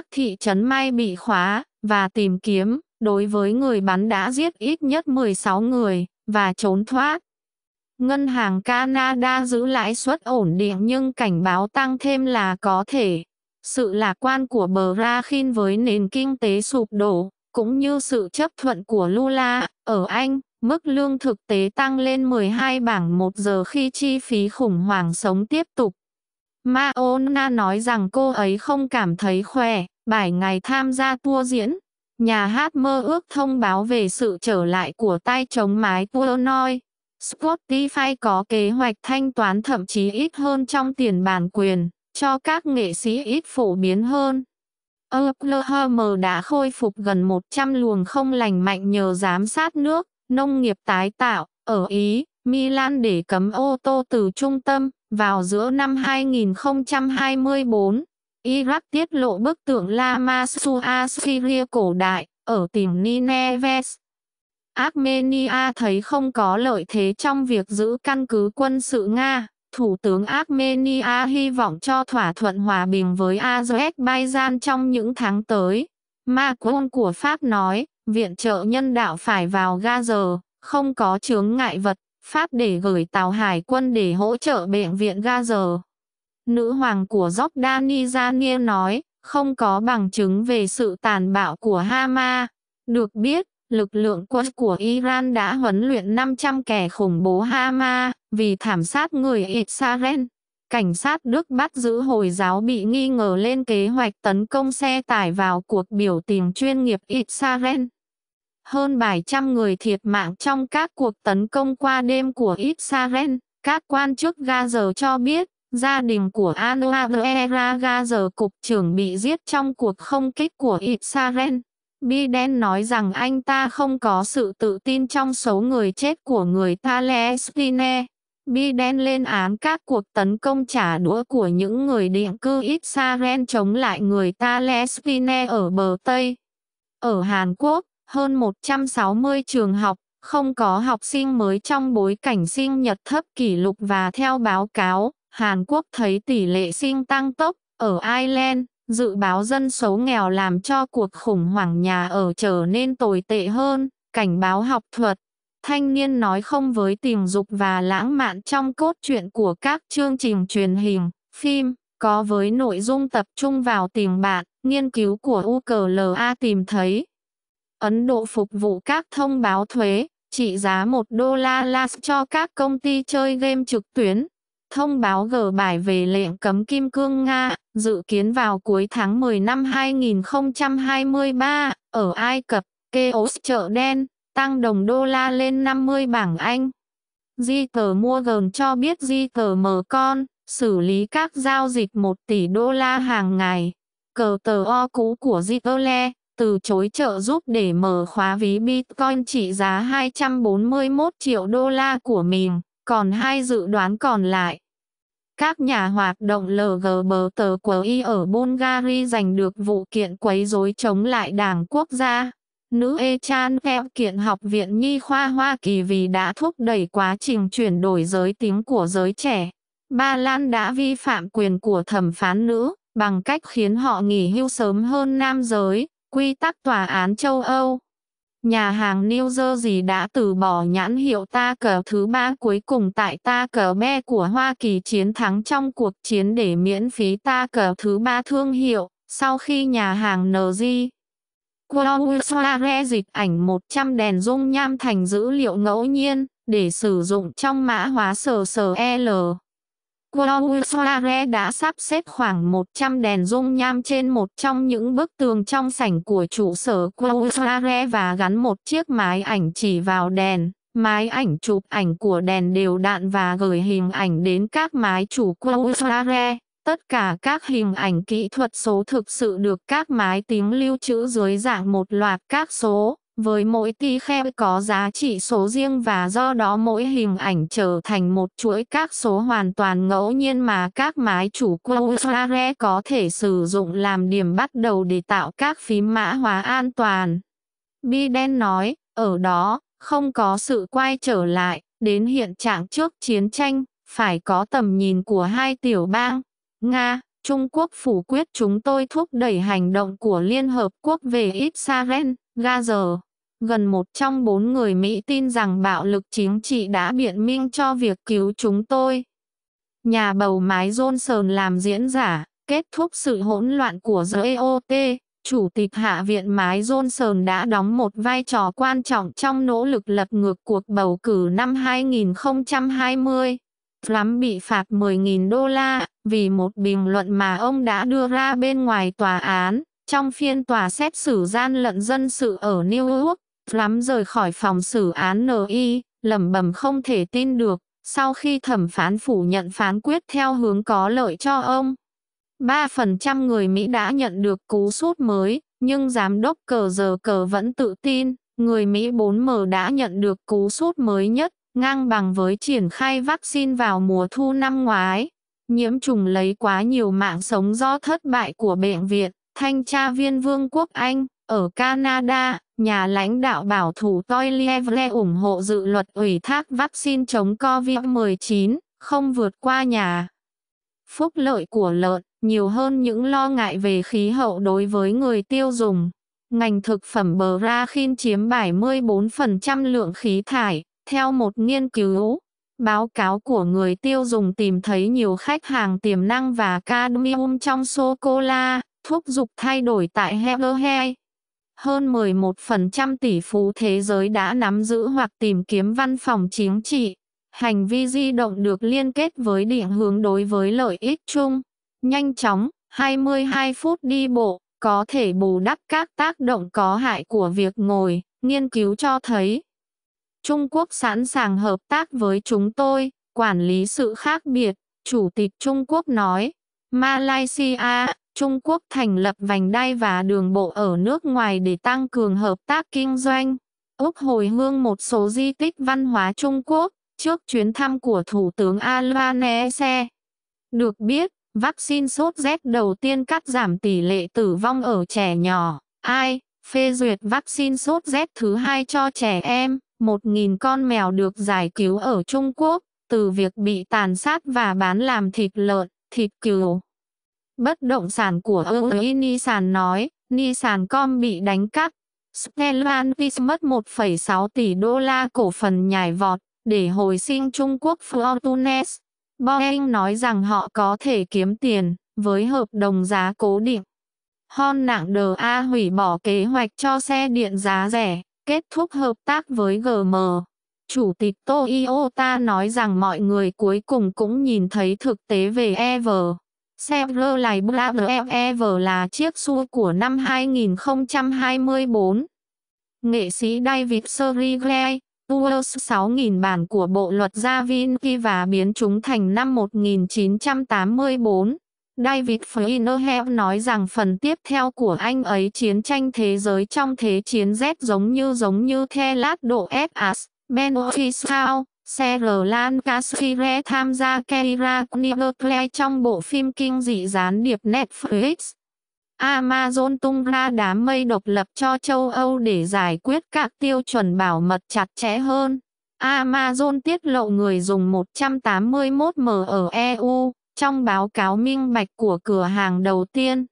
các thị trấn May bị khóa và tìm kiếm, đối với người bắn đã giết ít nhất 16 người và trốn thoát. Ngân hàng Canada giữ lãi suất ổn định nhưng cảnh báo tăng thêm là có thể. Sự lạc quan của Brazil với nền kinh tế sụp đổ, cũng như sự chấp thuận của Lula ở Anh, mức lương thực tế tăng lên 12 bảng một giờ khi chi phí khủng hoảng sống tiếp tục. Maona nói rằng cô ấy không cảm thấy khỏe, 7 ngày tham gia tour diễn. Nhà hát mơ ước thông báo về sự trở lại của tay chống mái tour noi. Spotify có kế hoạch thanh toán thậm chí ít hơn trong tiền bản quyền, cho các nghệ sĩ ít phổ biến hơn. Oklahoma đã khôi phục gần 100 luồng không lành mạnh nhờ giám sát nước, nông nghiệp tái tạo, ở Ý, Milan để cấm ô tô từ trung tâm. Vào giữa năm 2024, Iraq tiết lộ bức tượng Lama Sua Syria cổ đại ở tỉnh Nineveh, Armenia thấy không có lợi thế trong việc giữ căn cứ quân sự Nga. Thủ tướng Armenia hy vọng cho thỏa thuận hòa bình với Azerbaijan trong những tháng tới. Macron của Pháp nói, viện trợ nhân đạo phải vào Gaza, không có chướng ngại vật Pháp để gửi tàu hải quân để hỗ trợ bệnh viện Gaza. Nữ hoàng của Jordani Jania nói, không có bằng chứng về sự tàn bạo của Hamas. Được biết, lực lượng quân của Iran đã huấn luyện 500 kẻ khủng bố Hamas vì thảm sát người Israel. Cảnh sát Đức bắt giữ Hồi giáo bị nghi ngờ lên kế hoạch tấn công xe tải vào cuộc biểu tình chuyên nghiệp Israel hơn trăm người thiệt mạng trong các cuộc tấn công qua đêm của Israel. Các quan chức Gaza cho biết, gia đình của Anwar Era Gaza cục trưởng bị giết trong cuộc không kích của Israel. Biden nói rằng anh ta không có sự tự tin trong số người chết của người Palestine. Biden lên án các cuộc tấn công trả đũa của những người định cư Israel chống lại người Palestine ở bờ Tây. Ở Hàn Quốc, hơn 160 trường học, không có học sinh mới trong bối cảnh sinh nhật thấp kỷ lục và theo báo cáo, Hàn Quốc thấy tỷ lệ sinh tăng tốc, ở Ireland, dự báo dân số nghèo làm cho cuộc khủng hoảng nhà ở trở nên tồi tệ hơn, cảnh báo học thuật. Thanh niên nói không với tình dục và lãng mạn trong cốt truyện của các chương trình truyền hình, phim, có với nội dung tập trung vào tìm bạn, nghiên cứu của UCLA tìm thấy. Ấn Độ phục vụ các thông báo thuế, trị giá 1 đô la LAS cho các công ty chơi game trực tuyến. Thông báo gỡ bài về lệnh cấm kim cương Nga, dự kiến vào cuối tháng 10 năm 2023, ở Ai Cập, Keos chợ đen, tăng đồng đô la lên 50 bảng Anh. Jeter mua gần cho biết Jeter mở con, xử lý các giao dịch 1 tỷ đô la hàng ngày. Cờ tờ o cũ của Jeter từ chối trợ giúp để mở khóa ví Bitcoin trị giá 241 triệu đô la của mình, còn hai dự đoán còn lại. Các nhà hoạt động LGB tờ QI ở Bulgaria giành được vụ kiện quấy rối chống lại Đảng Quốc gia. Nữ Echan theo kiện Học viện Nhi khoa Hoa Kỳ vì đã thúc đẩy quá trình chuyển đổi giới tính của giới trẻ. Ba Lan đã vi phạm quyền của thẩm phán nữ bằng cách khiến họ nghỉ hưu sớm hơn nam giới. Quy tắc tòa án châu Âu Nhà hàng New Jersey đã từ bỏ nhãn hiệu ta cờ thứ ba cuối cùng tại ta cờ me của Hoa Kỳ chiến thắng trong cuộc chiến để miễn phí ta cờ thứ ba thương hiệu, sau khi nhà hàng NG. Quowisware dịch ảnh 100 đèn dung nham thành dữ liệu ngẫu nhiên, để sử dụng trong mã hóa SSL. Quousare đã sắp xếp khoảng 100 đèn dung nham trên một trong những bức tường trong sảnh của trụ sở Quousare và gắn một chiếc máy ảnh chỉ vào đèn. Máy ảnh chụp ảnh của đèn đều đạn và gửi hình ảnh đến các máy chủ Quousare. Tất cả các hình ảnh kỹ thuật số thực sự được các máy tính lưu trữ dưới dạng một loạt các số với mỗi tỳ kheo có giá trị số riêng và do đó mỗi hình ảnh trở thành một chuỗi các số hoàn toàn ngẫu nhiên mà các máy chủ Quosare có thể sử dụng làm điểm bắt đầu để tạo các phím mã hóa an toàn. Biden nói, ở đó, không có sự quay trở lại, đến hiện trạng trước chiến tranh, phải có tầm nhìn của hai tiểu bang, Nga. Trung Quốc phủ quyết chúng tôi thúc đẩy hành động của Liên Hợp Quốc về Israel, Gaza. Gần một trong bốn người Mỹ tin rằng bạo lực chính trị đã biện minh cho việc cứu chúng tôi. Nhà bầu mái Johnson làm diễn giả, kết thúc sự hỗn loạn của GOT, Chủ tịch Hạ viện Mái Johnson đã đóng một vai trò quan trọng trong nỗ lực lật ngược cuộc bầu cử năm 2020. Trump bị phạt 10.000 đô la vì một bình luận mà ông đã đưa ra bên ngoài tòa án trong phiên tòa xét xử gian lận dân sự ở New York lắm rời khỏi phòng xử án NI, lẩm bẩm không thể tin được, sau khi thẩm phán phủ nhận phán quyết theo hướng có lợi cho ông. 3% người Mỹ đã nhận được cú sút mới, nhưng giám đốc cờ giờ cờ vẫn tự tin, người Mỹ 4M đã nhận được cú sút mới nhất, ngang bằng với triển khai vaccine vào mùa thu năm ngoái. Nhiễm trùng lấy quá nhiều mạng sống do thất bại của bệnh viện, thanh tra viên Vương quốc Anh, ở Canada, Nhà lãnh đạo bảo thủ Toy ủng hộ dự luật ủy thác vaccine chống COVID-19, không vượt qua nhà. Phúc lợi của lợn nhiều hơn những lo ngại về khí hậu đối với người tiêu dùng. Ngành thực phẩm bờ ra Brazil chiếm 74% lượng khí thải, theo một nghiên cứu. Báo cáo của người tiêu dùng tìm thấy nhiều khách hàng tiềm năng và cadmium trong sô-cô-la, thúc giục thay đổi tại Heller hơn 11% tỷ phú thế giới đã nắm giữ hoặc tìm kiếm văn phòng chính trị. Hành vi di động được liên kết với định hướng đối với lợi ích chung. Nhanh chóng, 22 phút đi bộ, có thể bù đắp các tác động có hại của việc ngồi, nghiên cứu cho thấy. Trung Quốc sẵn sàng hợp tác với chúng tôi, quản lý sự khác biệt, Chủ tịch Trung Quốc nói. Malaysia, Trung Quốc thành lập vành đai và đường bộ ở nước ngoài để tăng cường hợp tác kinh doanh. Úc hồi hương một số di tích văn hóa Trung Quốc trước chuyến thăm của Thủ tướng Albanese. Được biết, vaccine sốt rét đầu tiên cắt giảm tỷ lệ tử vong ở trẻ nhỏ. Ai? Phê duyệt vaccine sốt rét thứ hai cho trẻ em. 1.000 con mèo được giải cứu ở Trung Quốc từ việc bị tàn sát và bán làm thịt lợn, thịt cừu bất động sản của ơi Nissan nói, Nissan Com bị đánh cắp. Stellantis mất 1,6 tỷ đô la cổ phần nhảy vọt để hồi sinh Trung Quốc Fortunes. Boeing nói rằng họ có thể kiếm tiền với hợp đồng giá cố định. Hon nặng DA hủy bỏ kế hoạch cho xe điện giá rẻ, kết thúc hợp tác với GM. Chủ tịch Toyota nói rằng mọi người cuối cùng cũng nhìn thấy thực tế về EV. Chevrolet Blazer là chiếc SUV của năm 2024. Nghệ sĩ David Sergei Tours 6000 bản của bộ luật gia Vinci và biến chúng thành năm 1984. David Freinerhev nói rằng phần tiếp theo của anh ấy chiến tranh thế giới trong thế chiến Z giống như giống như The Last Do Us, Ben Official. Serlan Kasfire tham gia Keira Knightley trong bộ phim kinh dị gián điệp Netflix. Amazon tung ra đám mây độc lập cho châu Âu để giải quyết các tiêu chuẩn bảo mật chặt chẽ hơn. Amazon tiết lộ người dùng 181 m ở EU trong báo cáo minh bạch của cửa hàng đầu tiên.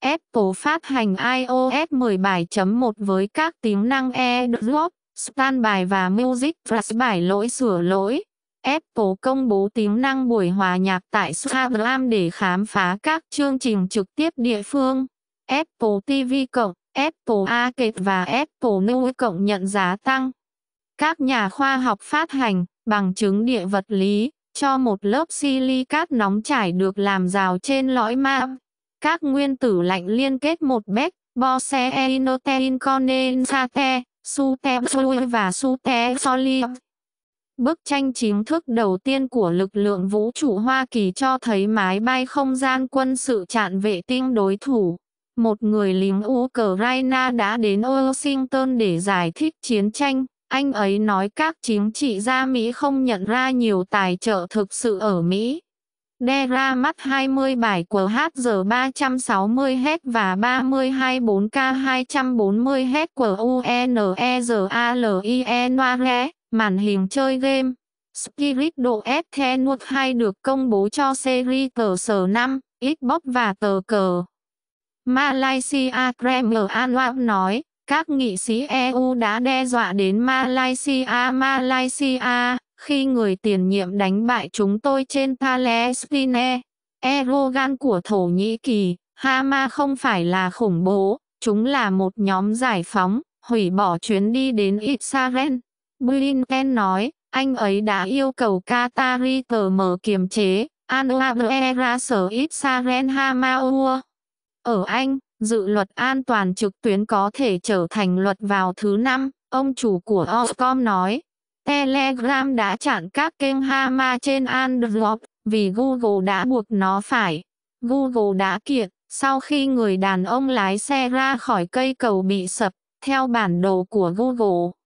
Apple phát hành iOS 17.1 với các tính năng AirDrop Stan bài và Music Flash bài lỗi sửa lỗi. Apple công bố tính năng buổi hòa nhạc tại Instagram để khám phá các chương trình trực tiếp địa phương. Apple TV cộng, Apple Arcade và Apple News cộng nhận giá tăng. Các nhà khoa học phát hành bằng chứng địa vật lý cho một lớp silicat nóng chảy được làm rào trên lõi ma. Các nguyên tử lạnh liên kết một bec, Bose Inotein Condensate Sutefui và Sutesolip. Bức tranh chính thức đầu tiên của lực lượng vũ trụ Hoa Kỳ cho thấy máy bay không gian quân sự chặn vệ tinh đối thủ. Một người lính Ukraine đã đến Washington để giải thích chiến tranh. Anh ấy nói các chính trị gia Mỹ không nhận ra nhiều tài trợ thực sự ở Mỹ. Đe ra mắt 20 bài của HG360H và 32-4K240H của UNEZALIE Noire, màn hình chơi game. Spirit độ F Ethernet 2 được công bố cho series tờ TS5, Xbox và tờ cờ. Malaysia Premier Anwar nói, các nghị sĩ EU đã đe dọa đến Malaysia Malaysia. Khi người tiền nhiệm đánh bại chúng tôi trên Palestine, Erdogan của Thổ Nhĩ Kỳ, Hama không phải là khủng bố, chúng là một nhóm giải phóng, hủy bỏ chuyến đi đến Israel. Blinken nói, anh ấy đã yêu cầu Qatari tờ mở kiềm chế, Anwar ra sở Israel Hamaua. Ở Anh, dự luật an toàn trực tuyến có thể trở thành luật vào thứ năm, ông chủ của Ofcom nói. Telegram đã chặn các kênh Hama trên Android vì Google đã buộc nó phải. Google đã kiện sau khi người đàn ông lái xe ra khỏi cây cầu bị sập, theo bản đồ của Google.